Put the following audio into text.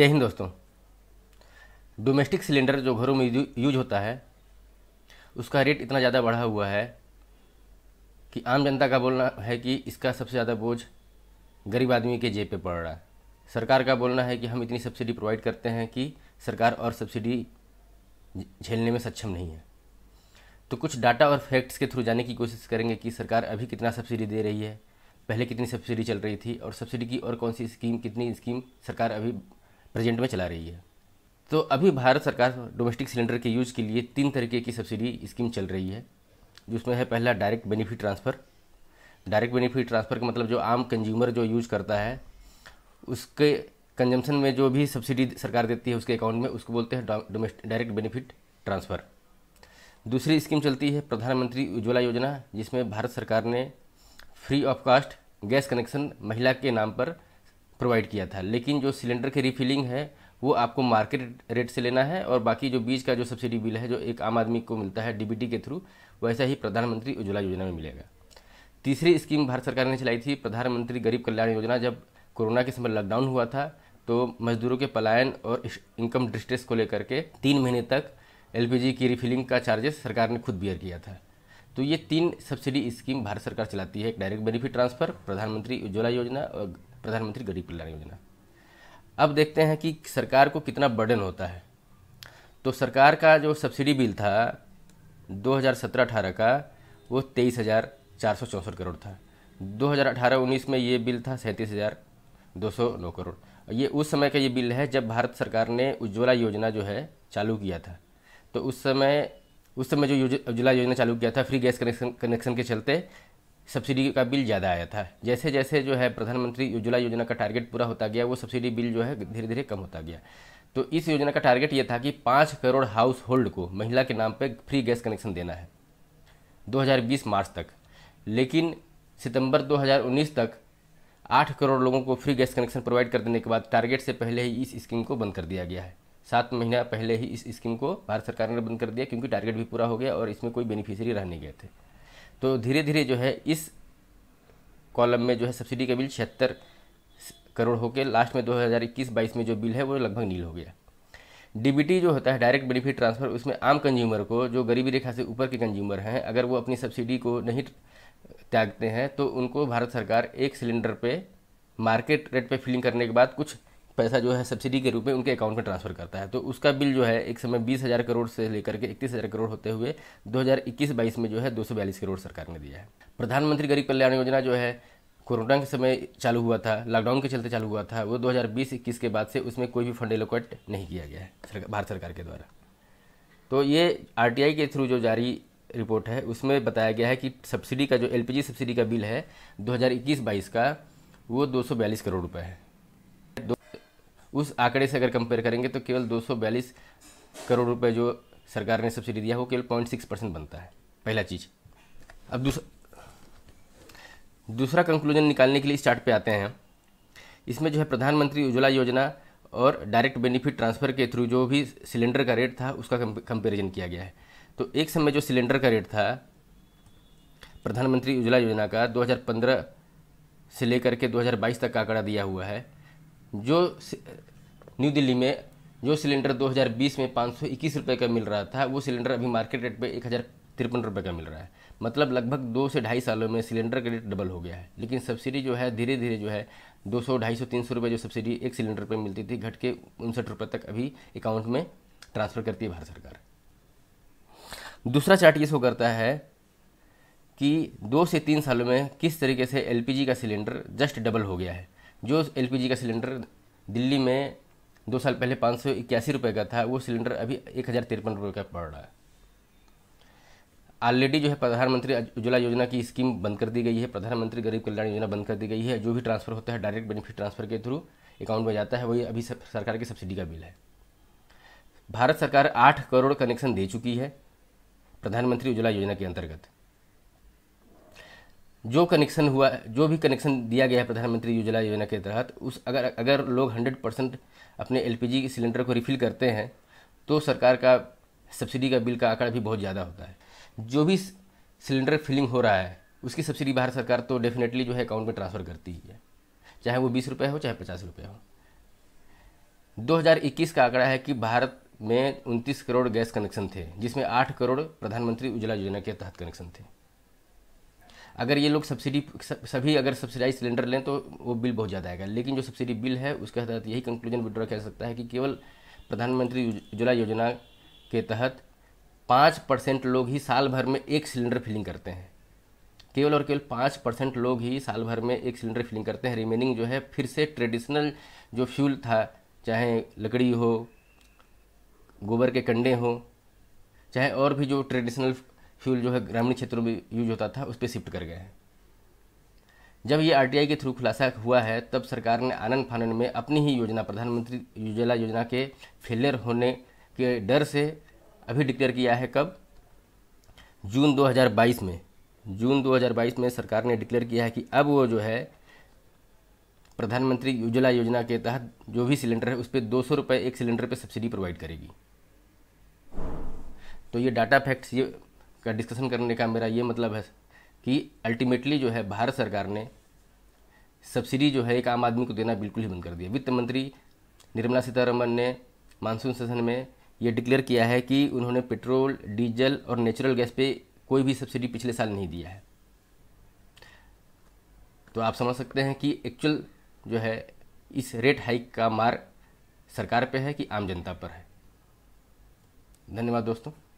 जय हिंद दोस्तों domestic cylinder जो घरों में यूज होता है उसका रेट इतना ज़्यादा बढ़ा हुआ है कि आम जनता का बोलना है कि इसका सबसे ज़्यादा बोझ गरीब आदमी के जेब पे पड़ रहा है सरकार का बोलना है कि हम इतनी सब्सिडी प्रोवाइड करते हैं कि सरकार और सब्सिडी झेलने में सक्षम नहीं है तो कुछ डाटा और फैक्ट्स के थ्रू जाने की कोशिश करेंगे कि सरकार अभी कितना सब्सिडी दे रही है पहले कितनी सब्सिडी चल रही थी और सब्सिडी की और कौन सी स्कीम कितनी स्कीम सरकार अभी प्रेजेंट में चला रही है तो अभी भारत सरकार डोमेस्टिक सिलेंडर के यूज़ के लिए तीन तरीके की सब्सिडी स्कीम चल रही है जिसमें है पहला direct benefit transfer direct benefit transfer का मतलब जो आम कंज्यूमर जो यूज़ करता है उसके कंजम्पशन में जो भी सब्सिडी सरकार देती है उसके अकाउंट में उसको बोलते हैं डायरेक्ट बेनिफिट ट्रांसफ़र दूसरी स्कीम चलती है प्रधानमंत्री उज्ज्वला योजना जिसमें भारत सरकार ने free of cost gas connection महिला के नाम पर प्रोवाइड किया था लेकिन जो सिलेंडर की रिफिलिंग है वो आपको मार्केट रेट से लेना है और बाकी जो बीज का जो सब्सिडी बिल है जो एक आम आदमी को मिलता है डीबीटी के थ्रू वैसा ही प्रधानमंत्री उज्ज्वला योजना में मिलेगा तीसरी स्कीम भारत सरकार ने चलाई थी प्रधानमंत्री गरीब कल्याण योजना जब कोरोना के समय लॉकडाउन हुआ था तो मजदूरों के पलायन और इनकम डिस्ट्रेस को लेकर के तीन महीने तक एल की रिफिलिंग का चार्जेस सरकार ने खुद बियर किया था तो ये तीन सब्सिडी स्कीम भारत सरकार चलाती है एक डायरेक्ट बेनिफिट ट्रांसफ़र प्रधानमंत्री उज्ज्वला योजना और प्रधानमंत्री गरीब कल्याण योजना अब देखते हैं कि सरकार को कितना बर्डन होता है तो सरकार का जो सब्सिडी बिल था 2017-18 का वो तेईस हज़ार चार सौ चौंसठ करोड़ था 2018-19 में ये बिल था सैंतीस हज़ार दो सौ नौ करोड़ ये उस समय का ये बिल है जब भारत सरकार ने उज्ज्वला योजना जो है चालू किया था तो उस समय उस समय जो उज्ज्वला योजना चालू किया था फ्री गैस कनेक्शन कनेक्शन के चलते सब्सिडी का बिल ज़्यादा आया था जैसे जैसे जो है प्रधानमंत्री उज्ज्वला योजना का टारगेट पूरा होता गया वो सब्सिडी बिल जो है धीरे धीरे कम होता गया तो इस योजना का टारगेट ये था कि पाँच करोड़ हाउस होल्ड को महिला के नाम पर फ्री गैस कनेक्शन देना है 2020 मार्च तक लेकिन सितंबर 2019 तक आठ करोड़ लोगों को फ्री गैस कनेक्शन प्रोवाइड कर देने के बाद टारगेट से पहले ही इस स्कीम को बंद कर दिया गया है सात महीना पहले ही इस स्कीम को भारत सरकार ने बंद कर दिया क्योंकि टारगेट भी पूरा हो गया और इसमें कोई बेनिफिशियरी रह नहीं गए थे तो धीरे धीरे जो है इस कॉलम में जो है सब्सिडी का बिल छिहत्तर करोड़ होकर लास्ट में 2021-22 में जो बिल है वो लगभग नील हो गया डीबीटी जो होता है डायरेक्ट बेनिफिट ट्रांसफ़र उसमें आम कंज्यूमर को जो गरीबी रेखा से ऊपर के कंज्यूमर हैं अगर वो अपनी सब्सिडी को नहीं त्यागते हैं तो उनको भारत सरकार एक सिलेंडर पे मार्केट रेट पे फिलिंग करने के बाद कुछ पैसा जो है सब्सिडी के रूप में उनके अकाउंट में ट्रांसफर करता है तो उसका बिल जो है एक समय बीस हज़ार करोड़ से लेकर के इकतीस हज़ार करोड़ होते हुए दो हज़ार इक्कीस बाईस में जो है दो सौ बयालीस करोड़ सरकार ने दिया है प्रधानमंत्री गरीब कल्याण योजना जो है कोरोना के समय चालू हुआ था लॉकडाउन के चलते चालू हुआ था वो 2020-21 के बाद से उसमें कोई भी फंड एलोकेट नहीं किया गया है भारत सरकार के द्वारा तो ये आर के थ्रू जो जारी रिपोर्ट है उसमें बताया गया है कि सब्सिडी का जो एल सब्सिडी का बिल है इक्कीस बाईस का वो बयालीस करोड़ रुपये है उस आंकड़े से अगर कंपेयर करेंगे तो केवल दो करोड़ रुपये जो सरकार ने सब्सिडी दिया वो केवल पॉइंट सिक्स परसेंट बनता है पहला चीज़ अब दूसरा दूसरा कंक्लूजन निकालने के लिए स्टार्ट पे आते हैं इसमें जो है प्रधानमंत्री उज्ज्वला योजना और डायरेक्ट बेनिफिट ट्रांसफ़र के थ्रू जो भी सिलेंडर का रेट था उसका कंपेरिजन किया गया है तो एक समय जो सिलेंडर का रेट था प्रधानमंत्री उज्ज्वला योजना का 2015 से लेकर के 2022 तक का आंकड़ा दिया हुआ है जो न्यू दिल्ली में जो सिलेंडर 2020 में पाँच सौ का मिल रहा था वो सिलेंडर अभी मार्केट रेट पे एक हज़ार तिरपन रुपये का मिल रहा है मतलब लगभग दो से ढाई सालों में सिलेंडर का रेट डबल हो गया है लेकिन सब्सिडी जो है धीरे धीरे जो है दो सौ ढाई सौ तीन सौ रुपये जो सब्सिडी एक सिलेंडर पर मिलती थी घट के उनसठ रुपये तक अभी अकाउंट में ट्रांसफ़र करती है भारत सरकार दूसरा चार्ट ये शो करता है कि दो से तीन सालों में किस तरीके से एलपीजी का सिलेंडर जस्ट डबल हो गया है जो एल का सिलेंडर दिल्ली में दो साल पहले पाँच सौ इक्यासी रुपये का था वो सिलेंडर अभी एक हज़ार तिरपन रुपये का पड़ रहा है ऑलरेडी जो है प्रधानमंत्री उज्ज्वला योजना की स्कीम बंद कर दी गई है प्रधानमंत्री गरीब कल्याण योजना बंद कर दी गई है जो भी ट्रांसफ़र होता है डायरेक्ट बेनिफिट ट्रांसफ़र के थ्रू अकाउंट में जाता है वही अभी सरकार की सब्सिडी का बिल है भारत सरकार आठ करोड़ कनेक्शन दे चुकी है प्रधानमंत्री उज्ज्वला योजना के अंतर्गत जो कनेक्शन हुआ जो भी कनेक्शन दिया गया है प्रधानमंत्री उज्ज्वला योजना के तहत उस अगर अगर लोग 100 परसेंट अपने एलपीजी सिलेंडर को रिफ़िल करते हैं तो सरकार का सब्सिडी का बिल का आंकड़ा भी बहुत ज़्यादा होता है जो भी सिलेंडर फिलिंग हो रहा है उसकी सब्सिडी भारत सरकार तो डेफिनेटली जो है अकाउंट में ट्रांसफ़र करती ही है चाहे वो बीस रुपये हो चाहे पचास रुपये हो 2021 का आंकड़ा है कि भारत में 29 करोड़ गैस कनेक्शन थे जिसमें 8 करोड़ प्रधानमंत्री उज्ज्वला योजना के तहत कनेक्शन थे अगर ये लोग सब्सिडी सभी अगर सब्सिडाइज सिलेंडर लें तो वो बिल बहुत ज़्यादा आएगा लेकिन जो सब्सिडी बिल है उसके तहत यही कंक्लूजन विड्रॉ किया सकता है कि केवल प्रधानमंत्री उज्ज्वला योजना के तहत पाँच परसेंट लोग ही साल भर में एक सिलेंडर फिलिंग करते हैं केवल और केवल पाँच परसेंट लोग ही साल भर में एक सिलेंडर फिलिंग करते हैं रिमेनिंग जो है फिर से ट्रेडिशनल जो फ्यूल था चाहे लकड़ी हो गोबर के कंडे हो चाहे और भी जो ट्रेडिशनल फ्यूल जो है ग्रामीण क्षेत्रों में यूज होता था उस पर शिफ्ट कर गए हैं जब ये आरटीआई के थ्रू खुलासा हुआ है तब सरकार ने आनंद फानन में अपनी ही योजना प्रधानमंत्री उज्ज्वला योजना के फेलियर होने के डर से अभी डिक्लेयर किया है कब जून 2022 में जून 2022 में सरकार ने डिक्लेयर किया है कि अब वो जो है प्रधानमंत्री उज्ज्वला योजना के तहत जो भी सिलेंडर है उस पर दो सौ एक सिलेंडर पर सब्सिडी प्रोवाइड करेगी तो ये डाटा फैक्ट्स ये का डिस्कशन करने का मेरा ये मतलब है कि अल्टीमेटली जो है भारत सरकार ने सब्सिडी जो है एक आम आदमी को देना बिल्कुल ही बंद कर दिया वित्त मंत्री निर्मला सीतारमन ने मानसून सेशन में ये डिक्लेयर किया है कि उन्होंने पेट्रोल डीजल और नेचुरल गैस पे कोई भी सब्सिडी पिछले साल नहीं दिया है तो आप समझ सकते हैं कि एक्चुअल जो है इस रेट हाइक का मार सरकार पे है कि आम जनता पर है धन्यवाद दोस्तों